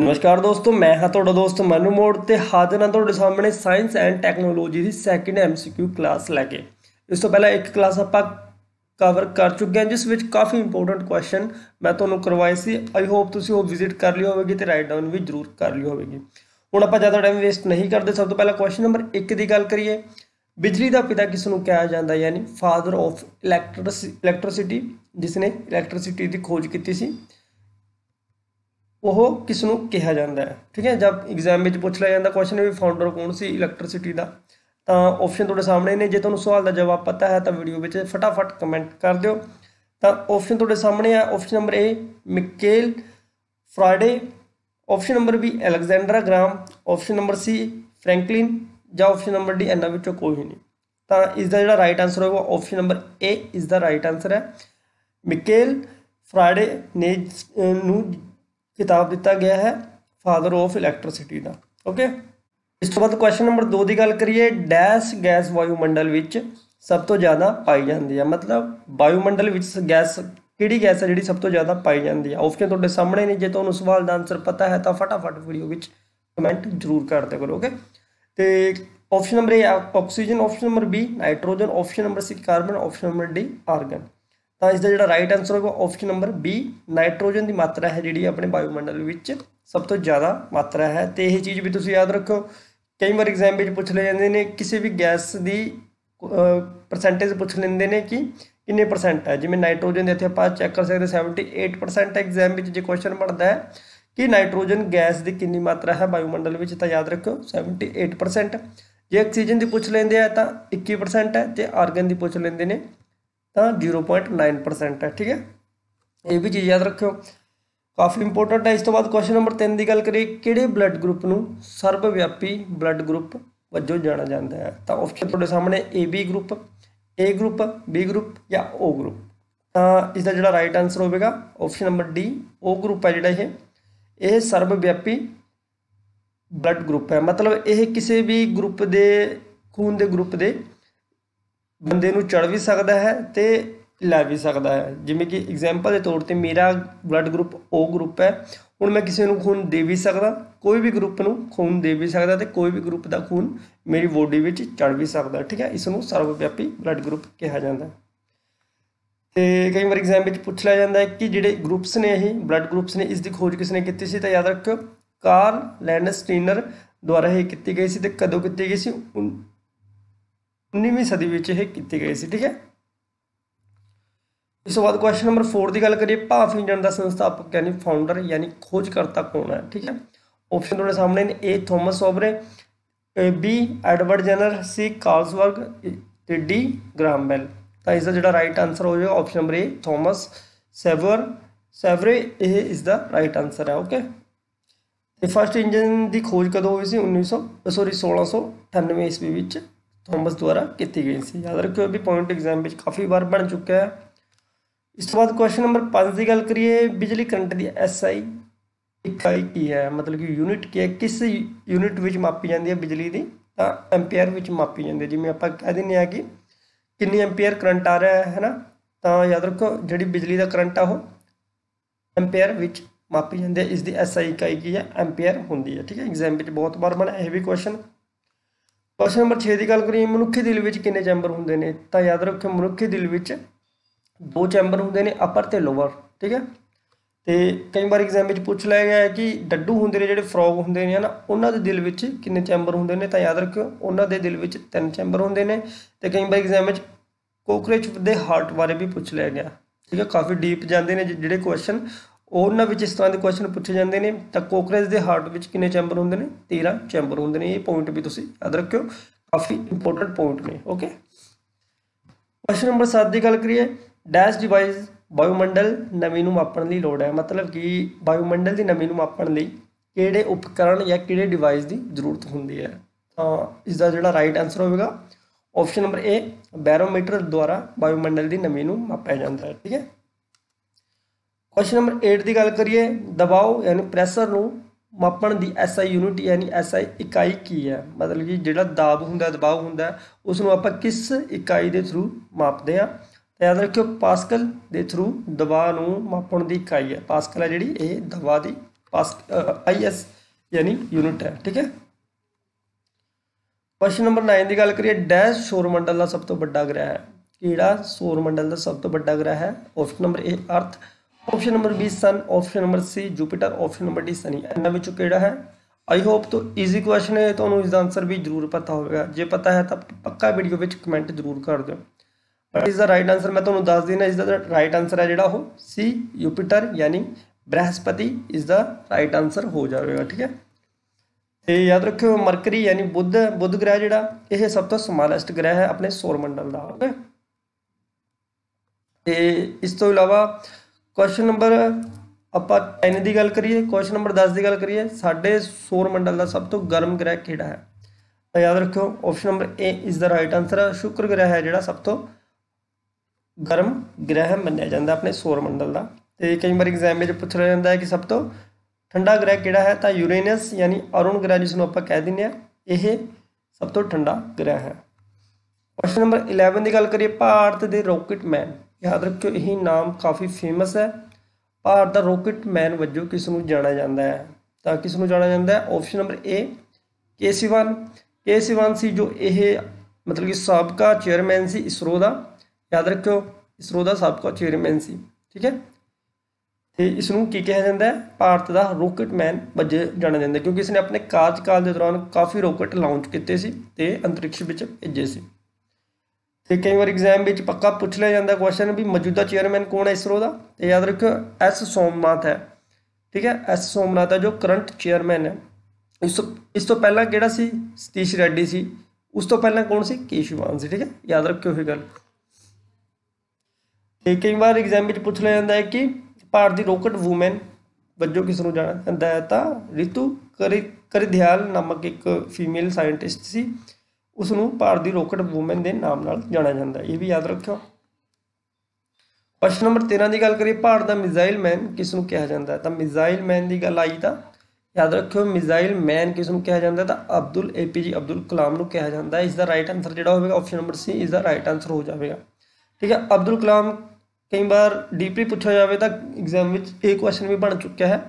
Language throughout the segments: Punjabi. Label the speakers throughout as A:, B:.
A: ਨਮਸਕਾਰ ਦੋਸਤੋ ਮੈਂ ਹਾਂ ਤੁਹਾਡਾ ਦੋਸਤ ਮਨੂ ਮੋੜ ਤੇ ਹਾਜ਼ਰ ਹਾਂ ਤੁਹਾਡੇ ਸਾਹਮਣੇ ਸਾਇੰਸ ਐਂਡ ਟੈਕਨੋਲੋਜੀ ਦੀ ਸੈਕੰਡ ਐਮਸੀਕਿਊ ਕਲਾਸ ਲੈ ਕੇ ਇਸ ਤੋਂ ਪਹਿਲਾਂ ਇੱਕ ਕਲਾਸ ਆਪਾਂ ਕਵਰ ਕਰ ਚੁੱਕੇ ਹਾਂ ਜਿਸ ਵਿੱਚ ਕਾਫੀ ਇੰਪੋਰਟੈਂਟ ਕੁਐਸਚਨ ਮੈਂ ਤੁਹਾਨੂੰ ਕਰਵਾਏ ਸੀ ਆਈ ਹੋਪ ਤੁਸੀਂ ਉਹ ਵਿਜ਼ਿਟ ਕਰ ਲਿਓ ਹੋਵੇਗੀ ਤੇ ਰਾਈਟ ਡਾਊਨ ਵੀ ਜ਼ਰੂਰ ਕਰ ਲਿਓ ਹੋਵੇਗੀ ਹੁਣ ਆਪਾਂ ਜ਼ਿਆਦਾ ਟਾਈਮ ਵੇਸਟ ਨਹੀਂ ਕਰਦੇ ਸਭ ਤੋਂ ਪਹਿਲਾਂ ਕੁਐਸਚਨ ਨੰਬਰ 1 ਦੀ ਗੱਲ ਕਰੀਏ ਬਿਜਲੀ ਦਾ ਪਿਤਾ ਕਿਸ ਨੂੰ ਕਿਹਾ ਜਾਂਦਾ ਯਾਨੀ ਫਾਦਰ ਆਫ ਇਲੈਕਟ੍ਰਿਸਿਟੀ ਜਿਸ ਨੇ ਇਲੈਕਟ੍ਰਿਸਿਟੀ ਦੀ ਖੋਜ ਕੀਤੀ ਸੀ ਉਹ ਕਿਸ ਨੂੰ ਕਿਹਾ ਜਾਂਦਾ ਹੈ ਠੀਕ ਹੈ ਜਦ ਐਗਜ਼ਾਮ ਵਿੱਚ ਪੁੱਛ ਲਿਆ ਜਾਂਦਾ ਕੁਐਸਚਨ ਵੀ ਫਾਊਂਡਰ ਕੌਣ ਸੀ ਇਲੈਕਟ੍ਰਿਸਿਟੀ ਦਾ ਤਾਂ ਆਪਸ਼ਨ ਤੁਹਾਡੇ ਸਾਹਮਣੇ ਨੇ ਜੇ ਤੁਹਾਨੂੰ ਸਵਾਲ ਦਾ ਜਵਾਬ ਪਤਾ ਹੈ ਤਾਂ ਵੀਡੀਓ ਵਿੱਚ ਫਟਾਫਟ ਕਮੈਂਟ ਕਰ ਦਿਓ ਤਾਂ ਆਪਸ਼ਨ ਤੁਹਾਡੇ ਸਾਹਮਣੇ ਆ option number A Michael Faraday option number B Alexander Graham option number C Franklin ਜਾਂ ਆਪਸ਼ਨ ਨੰਬਰ ਡੀ ਇਹਨਾਂ ਵਿੱਚੋਂ ਕੋਈ ਨਹੀਂ ਤਾਂ ਇਸ ਦਾ ਜਿਹੜਾ ਰਾਈਟ ਆਨਸਰ ਹੋਊਗਾ ਆਪਸ਼ਨ ਨੰਬਰ ਏ ਇਸ ਦਾ ਰਾਈਟ ਆਨਸਰ ਹੈ ਮਿਕੇਲ ਫਰਾਈਡੇ ਨੇ ਨੂੰ ਖਿਤਾਬ ਦਿੱਤਾ ਗਿਆ ਹੈ ਫਾਦਰ ਆਫ ਇਲੈਕਟ੍ਰਿਸਿਟੀ ਦਾ ਓਕੇ ਇਸ ਤੋਂ ਬਾਅਦ ਕੁਐਸਚਨ ਨੰਬਰ 2 ਦੀ ਗੱਲ ਕਰੀਏ ਡੈਸ਼ ਗੈਸ ਵਾਯੂ ਮੰਡਲ ਵਿੱਚ ਸਭ ਤੋਂ ਜ਼ਿਆਦਾ ਪਾਈ ਜਾਂਦੀ ਹੈ ਮਤਲਬ ਵਾਯੂਮੰਡਲ ਮੰਡਲ ਵਿੱਚ ਗੈਸ ਕਿਹੜੀ ਗੈਸ ਹੈ ਜਿਹੜੀ ਸਭ ਤੋਂ ਜ਼ਿਆਦਾ ਪਾਈ ਜਾਂਦੀ ਹੈ ਆਪਸ਼ਨ ਤੁਹਾਡੇ ਸਾਹਮਣੇ ਨੇ ਜੇ ਤੁਹਾਨੂੰ ਸਵਾਲ ਦਾ ਆਨਸਰ ਪਤਾ ਹੈ ਤਾਂ ਫਟਾਫਟ ਵੀਡੀਓ ਵਿੱਚ ਕਮੈਂਟ ਜ਼ਰੂਰ ਕਰ ਦਿਆ ਕਰੋ ਓਕੇ ਤੇ option number A oxygen option number B nitrogen option number C carbon option number D argon ਤਾਂ ਇਸ ਦਾ ਜਿਹੜਾ ਰਾਈਟ ਆਨਸਰ ਹੋਗਾ ਆਪਸ਼ਨ ਨੰਬਰ B ਨਾਈਟ੍ਰੋਜਨ ਦੀ ਮਾਤਰਾ ਹੈ ਜਿਹੜੀ ਆਪਣੇ ਬਾਇਓਮੰਡਲ ਵਿੱਚ ਸਭ ਤੋਂ ਜ਼ਿਆਦਾ ਮਾਤਰਾ ਹੈ ਤੇ ਇਹ ਚੀਜ਼ ਵੀ ਤੁਸੀਂ ਯਾਦ ਰੱਖੋ ਕਈ ਵਾਰ ਐਗਜ਼ਾਮ ਵਿੱਚ ਪੁੱਛ ਲਏ ਜਾਂਦੇ ਨੇ ਕਿਸੇ ਵੀ ਗੈਸ ਦੀ ਪਰਸੈਂਟੇਜ ਪੁੱਛ ਲੈਂਦੇ ਨੇ ਕਿ ਕਿੰਨੇ ਪਰਸੈਂਟ ਹੈ ਜਿਵੇਂ ਨਾਈਟ੍ਰੋਜਨ ਦੇ ਇੱਥੇ ਆਪਾਂ ਚੈੱਕ ਕਰ ਸਕਦੇ 78% ਐਗਜ਼ਾਮ ਵਿੱਚ ਜੇ ਕੁਐਸਚਨ ਬਣਦਾ ਹੈ ਕਿ ਨਾਈਟ੍ਰੋਜਨ ਗੈਸ ਦੀ ਕਿੰਨੀ ਮਾਤਰਾ ਹੈ ਬਾਇਓਮੰਡਲ ਵਿੱਚ ਤਾਂ ਯਾਦ ਰੱਖੋ 78% ਜੇ ਆਕਸੀਜਨ ਦੀ ਪੁੱਛ ਲੈਂਦੇ ਆ ਤਾਂ 21% ਹੈ ਤੇ ਆਰਗਨ ਦੀ ਪੁੱਛ ਲੈਂਦੇ ਨੇ ਤਾਂ 0.9% ਹੈ ਠੀਕ ਹੈ ਇਹ ਵੀ ਚੀਜ਼ ਯਾਦ ਰੱਖਿਓ ਕਾਫੀ ਇੰਪੋਰਟੈਂਟ ਹੈ ਇਸ ਤੋਂ ਬਾਅਦ ਕੁਐਸਚਨ ਨੰਬਰ 3 ਦੀ ਗੱਲ ਕਰੀਏ ਕਿਹੜੇ ਬਲੱਡ ਗਰੁੱਪ ਨੂੰ ਸਰਵ ਵਿਆਪੀ ਬਲੱਡ ਗਰੁੱਪ ਵਜੋਂ ਜਾਣਿਆ ਜਾਂਦਾ ਹੈ ਤਾਂ ਆਪਸ਼ਨ ਤੁਹਾਡੇ ਸਾਹਮਣੇ AB group A group B group ਜਾਂ O ਗਰੁੱਪ ਤਾਂ ਇਸ ਦਾ ਜਿਹੜਾ ਰਾਈਟ ਆਨਸਰ ਹੋਵੇਗਾ option number D O group ਹੈ ਜਿਹੜਾ ਇਹ ਇਹ ਸਰਵ ਵਿਆਪੀ ਬਲੱਡ ਗਰੁੱਪ ਹੈ ਮਤਲਬ ਇਹ ਕਿਸੇ ਵੀ ਗਰੁੱਪ ਦੇ ਖੂਨ ਦੇ ਗਰੁੱਪ ਦੇ ਬੰਦੇ ਨੂੰ ਚੜ ਵੀ ਸਕਦਾ ਹੈ ਤੇ ਲੈ ਵੀ ਸਕਦਾ ਹੈ ਜਿਵੇਂ ਕਿ ਐਗਜ਼ਾਮਪਲ ਦੇ ਤੌਰ ਤੇ ਮੇਰਾ ਬਲੱਡ ਗਰੁੱਪ O ਗਰੁੱਪ ਹੈ ਹੁਣ ਮੈਂ ਕਿਸੇ ਨੂੰ ਖੂਨ ਦੇ ਵੀ ਸਕਦਾ ਕੋਈ ਵੀ ਗਰੁੱਪ ਨੂੰ ਖੂਨ ਦੇ ਵੀ ਸਕਦਾ ਤੇ ਕੋਈ ਵੀ ਗਰੁੱਪ ਦਾ ਖੂਨ ਮੇਰੀ ਬੋਡੀ ਵਿੱਚ ਚੜ ਵੀ ਸਕਦਾ ਠੀਕ ਹੈ ਇਸ ਨੂੰ ਸਰਵ ਵਿਆਪੀ ਬਲੱਡ ਗਰੁੱਪ ਕਿਹਾ ਜਾਂਦਾ ਤੇ ਕਈ ਵਾਰ ਐਗਜ਼ਾਮ ਵਿੱਚ ਪੁੱਛ ਲਿਆ ਜਾਂਦਾ ਹੈ ਕਿ ਜਿਹੜੇ ਗਰੁੱਪਸ ਨੇ ਇਹ ਬਲੱਡ ਗਰੁੱਪਸ ਨੇ ਇਸ ਦੀ ਖੋਜ ਕਿਸ ਨੇ ਕੀਤੀ ਸੀ ਤਾਂ ਯਾਦ ਰੱਖਿਓ ਕਾਰਲ ਲੈਨਸਟੀਨਰ ਦੁਆਰਾ ਇਹ ਕੀਤੀ ਗਈ ਸੀ ਤੇ ਕਦੋਂ ਕੀਤੀ ਗਈ ਸੀ 19ਵੀਂ ਸਦੀ ਵਿੱਚ ਇਹ ਕੀਤੇ ਗਏ ਸੀ ਠੀਕ ਹੈ ਇਸ ਤੋਂ ਬਾਅਦ ਕੁਐਸਚਨ ਨੰਬਰ 4 ਦੀ ਗੱਲ ਕਰੀਏ ਭਾਫ ਇੰਜਣ ਦਾ ਸੰਸਥਾਪਕ ਯਾਨੀ ਫਾਊਂਡਰ ਯਾਨੀ ਖੋਜਕਰਤਾ ਕੌਣ ਹੈ ਠੀਕ ਹੈ ਆਪਸ਼ਨ ਤੁਹਾਡੇ ਸਾਹਮਣੇ ਨੇ A Thomas Savery B Edward Jenner C Carlsberg ਤੇ D ਗ੍ਰਾਮ ਬੈਲ ਤਾਂ ਇਸ ਦਾ ਜਿਹੜਾ ਰਾਈਟ ਆਨਸਰ ਹੋ ਜਾਏਗਾ option number A Thomas Savery Savery ਇਹ ਇਸ ਦਾ ਰਾਈਟ ਆਨਸਰ ਹੈ ਓਕੇ ਤੇ ਫਸਟ ਇੰਜਨ ਦੀ ਖੋਜ ਕਦੋਂ ਹੋਈ ਸੀ 1900 ਸੌਰੀ 1698 ਈਸਵੀ ਵਿੱਚ ਥੋਮਸ ਦੁਆਰਾ ਕੀਤੀ ਗਈ ਸੀ ਯਾਦ ਰੱਖਿਓ ਵੀ ਪੁਆਇੰਟ ਐਗਜ਼ਾਮ ਵਿੱਚ ਕਾਫੀ ਵਾਰ ਬਣ ਚੁੱਕਾ ਹੈ ਇਸ ਤੋਂ ਬਾਅਦ ਕੁਐਸਚਨ ਨੰਬਰ 5 ਦੀ ਗੱਲ ਕਰੀਏ ਬਿਜਲੀ ਕਰੰਟ ਦੀ ਐਸਆਈ ਇਕਾਈ ਕੀ ਹੈ ਮਤਲਬ ਕਿ ਯੂਨਿਟ ਕੀ ਹੈ ਕਿਸ ਯੂਨਿਟ ਵਿੱਚ ਮਾਪੀ ਜਾਂਦੀ ਹੈ ਬਿਜਲੀ ਦੀ ਤਾਂ ਐਂਪੀਅਰ ਵਿੱਚ ਮਾਪੀ ਜਾਂਦੀ ਹੈ ਜਿਵੇਂ ਆਪਾਂ ਕਹਿ ਦਿੰਨੇ ਆ ਕਿ ਕਿੰਨੀ ਐਂਪੀਅਰ ਕਰੰਟ ਆ ਰਿਹਾ ਹੈ ਨਾ ਤਾਂ ਯਾਦ ਰੱਖੋ ਜਿਹੜੀ ਬਿਜਲੀ ਦਾ ਕਰੰਟ ਆ ਉਹ ਐਂਪੀਅਰ ਵਿੱਚ ਮਾਪੀ ਜਾਂਦੀ ਹੈ ਇਸ ਦੀ ਐਸਆਈ ਇਕਾਈ ਕੀ ਹੈ ਐਂਪੀਅਰ ਹੁੰਦੀ ਹੈ ਠੀਕ ਹੈ ਐਗਜ਼ਾਮ ਵਿੱਚ ਬਹੁਤ ਵਾਰ ਬਣਿਆ ਇਹ ਵੀ ਕੁਐਸਚਨ ਪ੍ਰਸ਼ਨ ਨੰਬਰ 6 ਦੀ ਗੱਲ ਕਰੀਏ ਮਨੁੱਖੀ ਦਿਲ ਵਿੱਚ ਕਿੰਨੇ ਚੈਂਬਰ ਹੁੰਦੇ ਨੇ ਤਾਂ ਯਾਦ ਰੱਖਿਓ ਮਨੁੱਖੀ ਦਿਲ ਵਿੱਚ ਦੋ ਚੈਂਬਰ ਹੁੰਦੇ ਨੇ ਅਪਰ ਤੇ ਲੋਅਰ ਠੀਕ ਹੈ ਤੇ ਕਈ ਵਾਰ ਐਗਜ਼ਾਮ ਵਿੱਚ ਪੁੱਛ ਲਿਆ ਗਿਆ ਹੈ ਕਿ ਡੱਡੂ ਹੁੰਦੇ ਨੇ ਜਿਹੜੇ ਫਰੋਗ ਹੁੰਦੇ ਨੇ ਹਨ ਉਹਨਾਂ ਦੇ ਦਿਲ ਵਿੱਚ ਕਿੰਨੇ ਚੈਂਬਰ ਹੁੰਦੇ ਨੇ ਤਾਂ ਯਾਦ ਰੱਖਿਓ ਉਹਨਾਂ ਦੇ ਦਿਲ ਵਿੱਚ ਤਿੰਨ ਚੈਂਬਰ ਹੁੰਦੇ ਨੇ ਤੇ ਕਈ ਵਾਰ ਐਗਜ਼ਾਮ ਵਿੱਚ ਕੋਕਰੇਚ ਦੇ ਹਾਰਟ ਬਾਰੇ ਵੀ ਪੁੱਛ ਲਿਆ ਗਿਆ ਠੀਕ ਹੈ ਕਾਫੀ ਡੀਪ ਜਾਂਦੇ ਨੇ ਜਿਹੜੇ ਕੁਐਸਚਨ ਉਹਨਾਂ ਵਿੱਚ ਇਸ ਤਰ੍ਹਾਂ ਦੇ ਕੁਐਸਚਨ ਪੁੱਛੇ ਜਾਂਦੇ ਨੇ ਤਾਂ ਕੋਕਰੇਜ ਦੇ ਹਾਰਟ ਵਿੱਚ ਕਿੰਨੇ ਚੈਂਬਰ ਹੁੰਦੇ ਨੇ 13 ਚੈਂਬਰ ਹੁੰਦੇ ਨੇ ਇਹ ਪੁਆਇੰਟ ਵੀ ਤੁਸੀਂ ਯਾਦ ਰੱਖਿਓ ਕਾਫੀ ਇੰਪੋਰਟੈਂਟ ਪੁਆਇੰਟ ਨੇ ਓਕੇ ਕੁਐਸਚਨ ਨੰਬਰ 7 ਦੀ ਗੱਲ ਕਰੀਏ ਡੈਸ਼ ਡਿਵਾਈਸ ਬਾਇਓਮੰਡਲ ਨਮੀ ਨੂੰ ਮਾਪਣ ਲਈ ਲੋੜ ਹੈ ਮਤਲਬ ਕਿ ਬਾਇਓਮੰਡਲ ਦੀ ਨਮੀ ਨੂੰ ਮਾਪਣ ਲਈ ਕਿਹੜੇ ਉਪਕਰਣ ਜਾਂ ਕਿਹੜੇ ਡਿਵਾਈਸ ਦੀ ਜ਼ਰੂਰਤ ਹੁੰਦੀ ਹੈ ਤਾਂ ਇਸ ਦਾ ਜਿਹੜਾ ਰਾਈਟ ਆਨਸਰ ਹੋਵੇਗਾ ਆਪਸ਼ਨ ਨੰਬਰ A ਬੈਰੋਮੀਟਰ ਦੁਆਰਾ ਬਾਇਓਮੰਡਲ ਦੀ ਨਮੀ ਨੂੰ ਮਾਪਿਆ ਜਾਂਦਾ ਹੈ ਠੀਕ ਹੈ ਕੁਐਸਚਨ ਨੰਬਰ 8 ਦੀ ਗੱਲ ਕਰੀਏ ਦਬਾਅ ਯਾਨੀ ਪ੍ਰੈਸ਼ਰ ਨੂੰ ਮਾਪਣ ਦੀ ਐਸਆਈ ਯੂਨਿਟ ਯਾਨੀ ਐਸਆਈ ਇਕਾਈ ਕੀ ਹੈ ਮਤਲਬ ਕਿ ਜਿਹੜਾ ਦਾਬ ਹੁੰਦਾ ਦਬਾਅ ਹੁੰਦਾ ਉਸ ਨੂੰ ਆਪਾਂ ਕਿਸ ਇਕਾਈ ਦੇ ਥਰੂ ਮਾਪਦੇ ਆ ਯਾਦ ਰੱਖਿਓ ਪਾਸਕਲ ਦੇ ਥਰੂ ਦਬਾਅ ਨੂੰ ਮਾਪਣ ਦੀ ਇਕਾਈ ਹੈ ਪਾਸਕਲ ਹੈ ਜਿਹੜੀ ਇਹ ਦਬਾਅ ਦੀ ਪਾਸ ਆਈਐਸ ਯਾਨੀ ਯੂਨਿਟ ਹੈ ਠੀਕ ਹੈ ਪ੍ਰਸ਼ਨ ਨੰਬਰ 9 ਦੀ ਗੱਲ ਕਰੀਏ ਡੈਸ਼ ਸ਼ੋਰ ਮੰਡਲ ਦਾ ਸਭ ਤੋਂ ਵੱਡਾ ਗ੍ਰਹਿ ਹੈ ਕਿਹੜਾ ਸੌਰ ਮੰਡਲ ਦਾ ਸਭ ਤੋਂ ਵੱਡਾ ਗ੍ਰਹਿ ਹੈ option number A earth option number B sun option number C Jupiter option number D ਸਨੀ ਇਹਨਾਂ ਵਿੱਚੋਂ ਕਿਹੜਾ ਹੈ ਆਈ ਹੋਪ ਤੋਂ ਈਜ਼ੀ ਕੁਐਸਚਨ ਹੈ ਤੁਹਾਨੂੰ ਇਸ ਦਾ ਆਨਸਰ ਵੀ ਜ਼ਰੂਰ ਪਤਾ ਹੋਵੇਗਾ ਜੇ ਪਤਾ ਹੈ ਤਾਂ ਪੱਕਾ ਵੀਡੀਓ ਵਿੱਚ ਕਮੈਂਟ ਜ਼ਰੂਰ ਕਰ ਦਿਓ ਇਸ ਦਾ ਰਾਈਟ ਆਨਸਰ ਮੈਂ ਤੁਹਾਨੂੰ ਦੱਸ ਦਿੰਦਾ ਇਸ ਦਾ ਰਾਈਟ ਆਨਸਰ ਹੈ ਜਿਹੜਾ ਉਹ ਸੀ ਜੁਪੀਟਰ ਯਾਨੀ ਬ੍ਰਹਸਪਤੀ ਇਸ ਦਾ ਰਾਈਟ ਆਨਸਰ ਹੋ ਜਾਵੇਗਾ ਠੀਕ ਹੈ ਤੇ ਯਾਦ ਰੱਖਿਓ ਮਰਕਰੀ ਯਾਨੀ ਬੁੱਧ ਬੁੱਧ ਗ੍ਰਹਿ ਜਿਹੜਾ ਇਹ ਸਭ ਤੋਂ ਸਮਾਲੈਸਟ ਗ੍ਰਹਿ ਹੈ ਆਪਣੇ ਸੌਰ ਮੰਡਲ ਦਾ ਤੇ ਇਸ ਤੋਂ ਇਲਾਵਾ ਕੁਐਸਚਨ ਨੰਬਰ ਆਪਾਂ 10 ਦੀ ਗੱਲ ਕਰੀਏ ਕੁਐਸਚਨ ਨੰਬਰ 10 ਦੀ ਗੱਲ ਕਰੀਏ ਸਾਡੇ ਸੌਰ ਮੰਡਲ ਦਾ ਸਭ ਤੋਂ ਗਰਮ ਗ੍ਰਹਿ ਕਿਹੜਾ ਹੈ ਤਾਂ ਯਾਦ ਰੱਖਿਓ option number A is the right answer ਸ਼ੁਕਰ ਗ੍ਰਹਿ ਹੈ ਜਿਹੜਾ ਸਭ ਤੋਂ ਗਰਮ ਗ੍ਰਹਿ ਮੰਨਿਆ ਜਾਂਦਾ ਆਪਣੇ ਸੌਰ ਮੰਡਲ ਦਾ ਤੇ ਕਈ ਵਾਰ ਐਗਜ਼ਾਮ ਵਿੱਚ ਪੁੱਛ ਲਿਆ ਜਾਂਦਾ ਹੈ ਕਿ ਸਭ ਤੋਂ ਠੰਡਾ ਗ੍ਰਹਿ ਕਿਹੜਾ ਹੈ ਤਾਂ ਯੂਰੇਨਸ ਯਾਨੀ ਅਰੁਣ ਗ੍ਰਹਿ ਜਿਸ ਨੂੰ ਆਪਾਂ ਕਹਿ ਦਿੰਦੇ ਆ ਇਹ ਸਭ ਤੋਂ ਠੰਡਾ ਗ੍ਰਹਿ ਹੈ ਕੁਐਸਚਨ ਨੰਬਰ 11 ਦੀ ਗੱਲ ਕਰੀਏ ਭਾਰਤ ਦੇ ਰੌਕਟ ਮੈਨ ਯਾਦ ਰੱਖਿਓ ਇਹ ਨਾਮ ਕਾਫੀ ਫੇਮਸ ਹੈ ਭਾਰਤ ਦਾ ਰੋਕਟ ਮੈਨ ਵਜੋਂ ਕਿਸ ਨੂੰ ਜਾਣਿਆ ਜਾਂਦਾ ਹੈ ਤਾਂ ਕਿਸ ਨੂੰ ਜਾਣਿਆ ਜਾਂਦਾ ਹੈ option number A K Sivan K Sivan ਸੀ ਜੋ ਇਹ ਮਤਲਬ ਕਿ ਸਾਬਕਾ ਚੇਅਰਮੈਨ ਸੀ ਇਸਰੋ ਦਾ ਯਾਦ ਰੱਖਿਓ ਇਸਰੋ ਦਾ ਸਾਬਕਾ ਚੇਅਰਮੈਨ ਸੀ ਠੀਕ ਹੈ ਤੇ ਇਸ ਨੂੰ ਕੀ ਕਿਹਾ ਜਾਂਦਾ ਹੈ ਭਾਰਤ ਦਾ ਰੋਕਟ ਮੈਨ ਵਜੋਂ ਜਾਣਿਆ ਜਾਂਦਾ ਕਿਉਂਕਿ ਇਸ ਨੇ ਆਪਣੇ ਕਾਰਜਕਾਲ ਦੇ ਦੌਰਾਨ ਕਾਫੀ ਰੋਕਟ ਲਾਂਚ ਕੀਤੇ ਸੀ ਤੇ ਅੰਤਰਿਕਸ਼ ਵਿੱਚ ਭੇਜੇ ਸੀ ਤੇ ਕਈ ਵਾਰ ਐਗਜ਼ਾਮ ਵਿੱਚ ਪੱਕਾ ਪੁੱਛ ਲਿਆ ਜਾਂਦਾ ਕੁਐਸਚਨ ਵੀ ਮੌਜੂਦਾ ਚੇਅਰਮੈਨ ਕੌਣ ਹੈ ਇਸਰੋ ਦਾ ਤੇ ਯਾਦ ਰੱਖਿਓ ਐਸ ਸੋਮਨਾਥ ਹੈ ਠੀਕ ਹੈ ਐਸ ਸੋਮਨਾਥ ਹੈ ਜੋ ਕਰੰਟ ਚੇਅਰਮੈਨ ਹੈ ਇਸ ਇਸ ਤੋਂ ਪਹਿਲਾਂ ਕਿਹੜਾ ਸੀ ਸਤੀਸ਼ ਰੈੱਡੀ ਸੀ ਉਸ ਤੋਂ ਪਹਿਲਾਂ ਕੌਣ ਸੀ ਕੇਸ਼ਵਾਨ ਸੀ ਠੀਕ ਹੈ ਯਾਦ ਰੱਖਿਓ ਇਹ ਗੱਲ ਤੇ ਕਈ ਵਾਰ ਐਗਜ਼ਾਮ ਵਿੱਚ ਪੁੱਛ ਲਿਆ ਜਾਂਦਾ ਹੈ ਕਿ ਭਾਰਤ ਦੀ ਰੋਕਟ ਊਮਨ ਵੱਜੋਂ ਕਿਸ ਨੂੰ ਜਾਣਾ ਜਾਂਦਾ ਹੈ ਤਾਂ ਰਿਤੂ ਕਰਿਧਿਆਲ ਨਾਮਕ ਇੱਕ ਫੀਮੇਲ ਸਾਇੰਟਿਸਟ ਸੀ ਉਸ ਨੂੰ ਭਾਰਤ ਦੀ ਰੋਕਟ ਵੂਮਨ ਦੇ ਨਾਮ ਨਾਲ ਜਾਣਿਆ ਜਾਂਦਾ ਹੈ ਇਹ ਵੀ ਯਾਦ ਰੱਖਿਓ ਪ੍ਰਸ਼ਨ ਨੰਬਰ 13 ਦੀ ਗੱਲ ਕਰੀਏ ਭਾਰਤ ਦਾ ਮਿਜ਼ਾਈਲ ਮੈਨ ਕਿਸ ਨੂੰ ਕਿਹਾ ਜਾਂਦਾ ਹੈ ਤਾਂ ਮਿਜ਼ਾਈਲ ਮੈਨ ਦੀ ਗੱਲ ਆਈ ਤਾਂ ਯਾਦ ਰੱਖਿਓ ਮਿਜ਼ਾਈਲ ਮੈਨ ਕਿਸ ਨੂੰ ਕਿਹਾ ਜਾਂਦਾ ਤਾਂ ਅਬਦੁਲ ਏਪੀਜੀ ਅਬਦੁਲ ਕਲਾਮ ਨੂੰ ਕਿਹਾ ਜਾਂਦਾ ਇਸ ਦਾ ਰਾਈਟ ਆਨਸਰ ਜਿਹੜਾ ਹੋਵੇਗਾ ਆਪਸ਼ਨ ਨੰਬਰ ਸੀ ਇਸ ਦਾ ਰਾਈਟ ਆਨਸਰ ਹੋ ਜਾਵੇਗਾ ਠੀਕ ਹੈ ਅਬਦੁਲ ਕਲਾਮ ਕਈ ਵਾਰ ਡੀਪਲੀ ਪੁੱਛਿਆ ਜਾਵੇ ਤਾਂ ਐਗਜ਼ਾਮ ਵਿੱਚ ਇਹ ਕੁਐਸਚਨ ਵੀ ਬਣ ਚੁੱਕਿਆ ਹੈ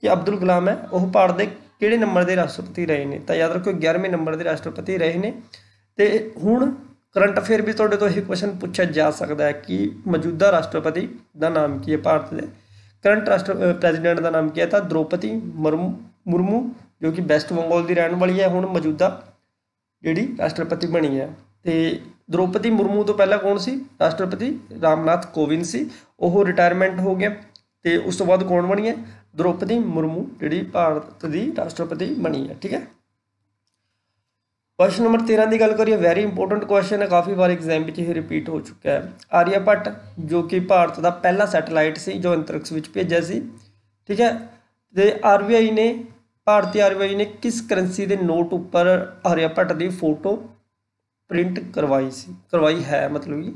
A: ਕਿ ਅਬਦੁਲ ਕਲਾਮ ਹੈ ਉਹ ਭਾਰਤ ਦੇ ਕਿਹੜੇ ਨੰਬਰ ਦੇ ਰਾਸ਼ਟਰਪਤੀ ਰਹੇ ਨੇ ਤਾਂ ਯਾਦ ਰੱਖੋ 11ਵੇਂ ਨੰਬਰ ਦੇ ਰਾਸ਼ਟਰਪਤੀ ਰਹੇ ਨੇ ਤੇ ਹੁਣ ਕਰੰਟ ਅਫੇਅਰ ਵੀ ਤੁਹਾਡੇ ਤੋਂ ਇਹ ਕੁਐਸਚਨ ਪੁੱਛਿਆ ਜਾ ਸਕਦਾ ਹੈ ਕਿ ਮੌਜੂਦਾ ਰਾਸ਼ਟਰਪਤੀ ਦਾ ਨਾਮ ਕੀ ਹੈ ਭਾਰਤ ਦੇ ਕਰੰਟ ਰਾਸ਼ਟਰ ਪ੍ਰੈਜ਼ੀਡੈਂਟ ਦਾ ਨਾਮ ਕੀ ਹੈ ਤਾਂ ਦ੍ਰੋਪਦੀ ਮੁਰਮੂ ਜੋ ਕਿ ਵੈਸਟ ਬੰਗਾਲ ਦੀ ਰਹਿਣ ਵਾਲੀ ਹੈ ਹੁਣ ਮੌਜੂਦਾ ਜਿਹੜੀ ਰਾਸ਼ਟਰਪਤੀ ਬਣੀ ਹੈ ਤੇ ਦ੍ਰੋਪਦੀ ਮੁਰਮੂ ਤੋਂ ਪਹਿਲਾਂ ਕੌਣ ਸੀ ਰਾਸ਼ਟਰਪਤੀ ਰਾਮਨਾਥ ਕੋਵਿੰਦ ਸੀ ਉਹ ਰਿਟਾਇਰਮੈਂਟ ਹੋ ਗਿਆ ਤੇ ਉਸ ਤੋਂ ਬਾਅਦ ਕੌਣ ਬਣੀ ਹੈ ਦ੍ਰੋਪਦੀ ਮੁਰਮੂ ਜਿਹੜੀ ਭਾਰਤ ਦੀ ਰਾਸ਼ਟਰਪਤੀ ਬਣੀ ਹੈ ਠੀਕ ਹੈ ਪ੍ਰਸ਼ਨ ਨੰਬਰ 13 ਦੀ ਗੱਲ ਕਰੀਏ ਵੈਰੀ ਇੰਪੋਰਟੈਂਟ ਕੁਐਸਚਨ ਹੈ ਕਾਫੀ ਵਾਰ ਐਗਜ਼ਾਮ ਵਿੱਚ ਇਹ ਰਿਪੀਟ ਹੋ ਚੁੱਕਾ ਹੈ ਆਰੀਆ ਭੱਟ ਜੋ ਕਿ ਭਾਰਤ ਦਾ ਪਹਿਲਾ ਸੈਟੇਲਾਈਟ ਸੀ ਜੋ ਅੰਤਰਿਕਸ਼ ਵਿੱਚ ਭੇਜਿਆ ਸੀ ਠੀਕ ਹੈ ਤੇ ਆਰਬੀਆਈ ਨੇ ਭਾਰਤੀ ਆਰਬੀਆਈ ਨੇ ਕਿਸ ਕਰੰਸੀ ਦੇ ਨੋਟ ਉੱਪਰ ਆਰੀਆ ਭੱਟ ਦੀ ਫੋਟੋ ਪ੍ਰਿੰਟ ਕਰਵਾਈ ਸੀ ਕਰਵਾਈ ਹੈ ਮਤਲਬ ਕਿ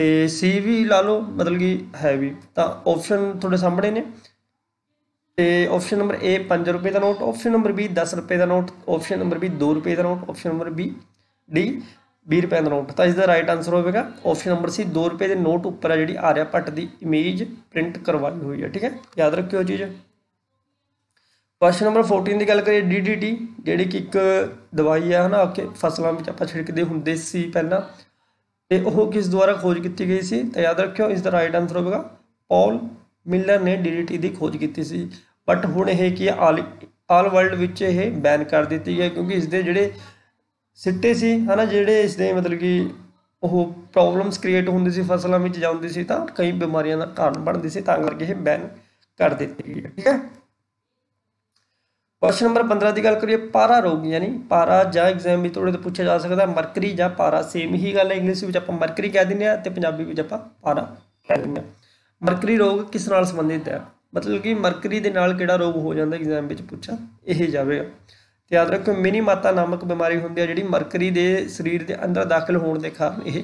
A: ਤੇ ਸੀ ਵੀ ਲਾ ਲਓ ਮਤਲਬ ਕਿ ਹੈ ਵੀ ਤਾਂ ਆਪਸ਼ਨ ਤੁਹਾਡੇ ਸਾਹਮਣੇ ਨੇ ਤੇ ਆਪਸ਼ਨ ਨੰਬਰ ਏ 5 ਰੁਪਏ ਦਾ ਨੋਟ ਆਪਸ਼ਨ ਨੰਬਰ ਬੀ 10 ਰੁਪਏ ਦਾ ਨੋਟ ਆਪਸ਼ਨ ਨੰਬਰ ਬੀ 2 ਰੁਪਏ ਦਾ note option number B D 20 ਰੁਪਏ ਦਾ ਨੋਟ ਤਾਂ ਇਸ ਦਾ ਰਾਈਟ ਆਨਸਰ ਹੋਵੇਗਾ ਆਪਸ਼ਨ ਨੰਬਰ ਸੀ 2 ਰੁਪਏ ਦੇ ਨੋਟ ਉੱਪਰ ਆ ਜਿਹੜੀ ਆਰਿਆ ਭੱਟ ਦੀ ਇਮੇਜ ਪ੍ਰਿੰਟ ਕਰਵਾਈ ਹੋਈ ਹੈ ਠੀਕ ਹੈ ਯਾਦ ਰੱਖਿਓ ਚੀਜ਼ ਕੁਐਸਚਨ ਨੰਬਰ 14 ਦੀ ਗੱਲ ਕਰੀਏ ਡੀਡੀਟੀ ਜਿਹੜੀ ਕਿ ਇੱਕ ਦਵਾਈ ਹੈ ਹਨਾ ਓਕੇ ਫਸਲਾਂ ਵਿੱਚ ਆਪਾਂ ਛਿੜਕਦੇ ਹੁੰਦੇ ਸੀ ਪਹਿਲਾਂ ਤੇ ਉਹ ਕਿਸ ਦੁਆਰਾ ਖੋਜ ਕੀਤੀ ਗਈ ਸੀ ਤਾਂ ਯਾਦ ਰੱਖਿਓ ਇਸ ਦਾ ਰਾਈਟ ਆਨਸਰ ਹੋਵੇਗਾ ਪੌਲ ਮਿਲਰ ਨੇ ਡੀਡੀਟੀ ਦੀ ਖੋਜ ਕੀਤੀ ਸੀ ਬਟ ਹੁਣ ਇਹ ਕੀ ਆਲ ਆਲ ਵਰਲਡ ਵਿੱਚ ਇਹ ਬੈਨ ਕਰ ਦਿੱਤੀ ਗਈ ਕਿਉਂਕਿ ਇਸ ਦੇ ਜਿਹੜੇ ਸਿੱਟੇ ਸੀ ਹਨਾ ਜਿਹੜੇ ਇਸ ਦੇ ਮਤਲਬ ਕਿ ਉਹ ਪ੍ਰੋਬਲਮਸ ਕ੍ਰੀਏਟ ਹੁੰਦੀ ਸੀ ਫਸਲਾਂ ਵਿੱਚ ਜਾਂਦੀ ਸੀ ਤਾਂ ਕਈ ਬਿਮਾਰੀਆਂ ਦਾ ਕਾਰਨ ਬਣਦੀ ਸੀ ਤਾਂ ਕਰਕੇ ਇਹ ਬੈਨ ਕਰ ਦਿੱਤੀ ਗਈ ਠੀਕ ਹੈ ਕੁਐਸਚਨ ਨੰਬਰ 15 ਦੀ ਗੱਲ ਕਰੀਏ ਪਾਰਾ ਰੋਗ ਯਾਨੀ ਪਾਰਾ ਜਾਂ ਐਗਜ਼ਾਮ ਵਿੱਚ ਤੁਹਾਡੇ ਤੋਂ ਪੁੱਛਿਆ ਜਾ ਸਕਦਾ ਮਰਕਰੀ ਜਾਂ ਪਾਰਾ ਸੇਮ ਹੀ ਗੱਲ ਹੈ ਇੰਗਲਿਸ਼ ਵਿੱਚ ਆਪਾਂ ਮਰਕਰੀ ਕਹਿ ਦਿੰਦੇ ਆ ਤੇ ਪੰਜਾਬੀ ਵਿੱਚ ਆਪਾਂ ਪਾਰਾ ਕਹਿ ਦਿੰਦੇ ਆ ਮਰਕਰੀ ਰੋਗ ਕਿਸ ਨਾਲ ਸੰਬੰਧਿਤ ਹੈ ਮਤਲਬ ਕਿ ਮਰਕਰੀ ਦੇ ਨਾਲ ਕਿਹੜਾ ਰੋਗ ਹੋ ਜਾਂਦਾ ਐਗਜ਼ਾਮ ਵਿੱਚ ਪੁੱਛਾ ਇਹ ਜਾਵੇਗਾ ਤੇ ਯਾਦ ਰੱਖੋ ਮਿਨੀ ਮਾਤਾ ਨਾਮਕ ਬਿਮਾਰੀ ਹੁੰਦੀ ਹੈ ਜਿਹੜੀ ਮਰਕਰੀ ਦੇ ਸਰੀਰ ਦੇ ਅੰਦਰ ਦਾਖਲ ਹੋਣ ਦੇ ਕਾਰਨ ਇਹ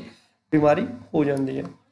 A: ਬਿਮਾਰੀ ਹੋ ਜਾਂਦੀ ਹੈ